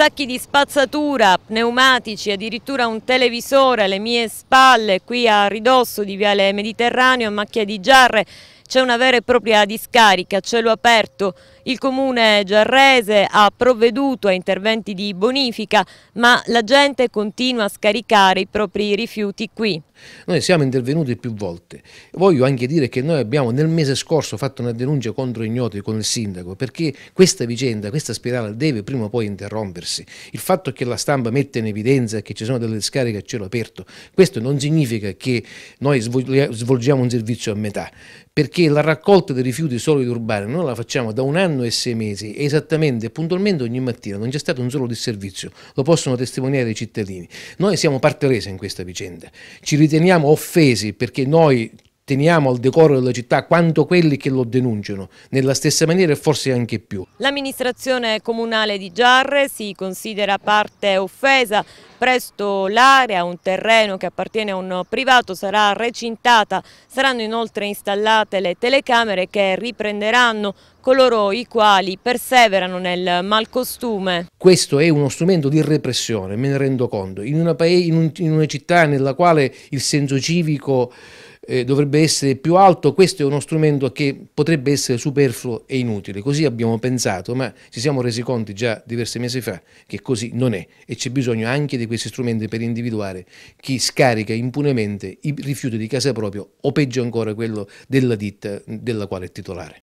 sacchi di spazzatura, pneumatici, addirittura un televisore alle mie spalle qui a ridosso di Viale Mediterraneo a macchia di giarre c'è una vera e propria discarica, cielo aperto il comune giarrese ha provveduto a interventi di bonifica, ma la gente continua a scaricare i propri rifiuti qui. Noi siamo intervenuti più volte. Voglio anche dire che noi abbiamo nel mese scorso fatto una denuncia contro ignoti con il sindaco perché questa vicenda, questa spirale deve prima o poi interrompersi. Il fatto che la stampa mette in evidenza che ci sono delle scariche a cielo aperto, questo non significa che noi svolgiamo un servizio a metà, perché la raccolta dei rifiuti solidi urbani noi la facciamo da un anno anno e sei mesi, esattamente e puntualmente ogni mattina, non c'è stato un solo disservizio, lo possono testimoniare i cittadini. Noi siamo parte resa in questa vicenda, ci riteniamo offesi perché noi teniamo al decoro della città quanto quelli che lo denunciano, nella stessa maniera e forse anche più. L'amministrazione comunale di Giarre si considera parte offesa Presto l'area, un terreno che appartiene a un privato, sarà recintata, saranno inoltre installate le telecamere che riprenderanno coloro i quali perseverano nel malcostume. Questo è uno strumento di repressione, me ne rendo conto. In una, in un, in una città nella quale il senso civico eh, dovrebbe essere più alto, questo è uno strumento che potrebbe essere superfluo e inutile. Così abbiamo pensato, ma ci siamo resi conti già diversi mesi fa che così non è e c'è bisogno anche di questi strumenti per individuare chi scarica impunemente i rifiuti di casa proprio o peggio ancora quello della ditta della quale è titolare.